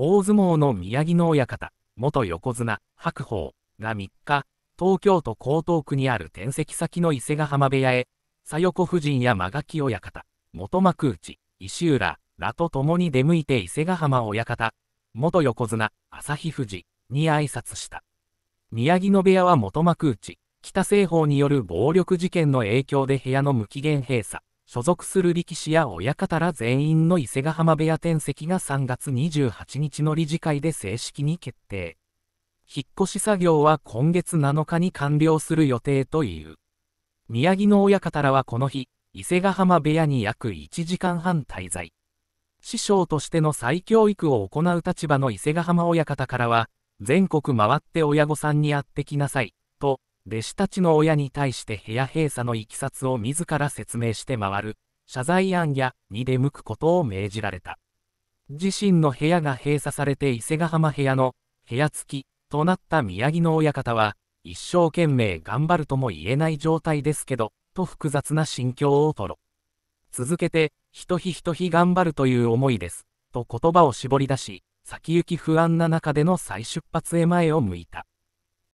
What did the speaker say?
大相撲の宮城野親方、元横綱、白鵬が3日、東京都江東区にある転籍先の伊勢ヶ浜部屋へ、左横夫人や間垣親方、元幕内、石浦らと共に出向いて伊勢ヶ浜親方、元横綱、旭富士に挨拶した。宮城野部屋は元幕内、北西方による暴力事件の影響で部屋の無期限閉鎖。所属する力士や親方ら全員の伊勢ヶ浜部屋転籍が3月28日の理事会で正式に決定。引っ越し作業は今月7日に完了する予定という。宮城の親方らはこの日、伊勢ヶ浜部屋に約1時間半滞在。師匠としての再教育を行う立場の伊勢ヶ浜親方からは、全国回って親御さんに会ってきなさい、と、弟子たちの親に対して部屋閉鎖のいきさつを自ら説明して回る、謝罪案やに出向くことを命じられた。自身の部屋が閉鎖されて伊勢ヶ浜部屋の部屋付きとなった宮城の親方は、一生懸命頑張るとも言えない状態ですけど、と複雑な心境を吐露。続けて、ひとひひとひ頑張るという思いです、と言葉を絞り出し、先行き不安な中での再出発へ前を向いた。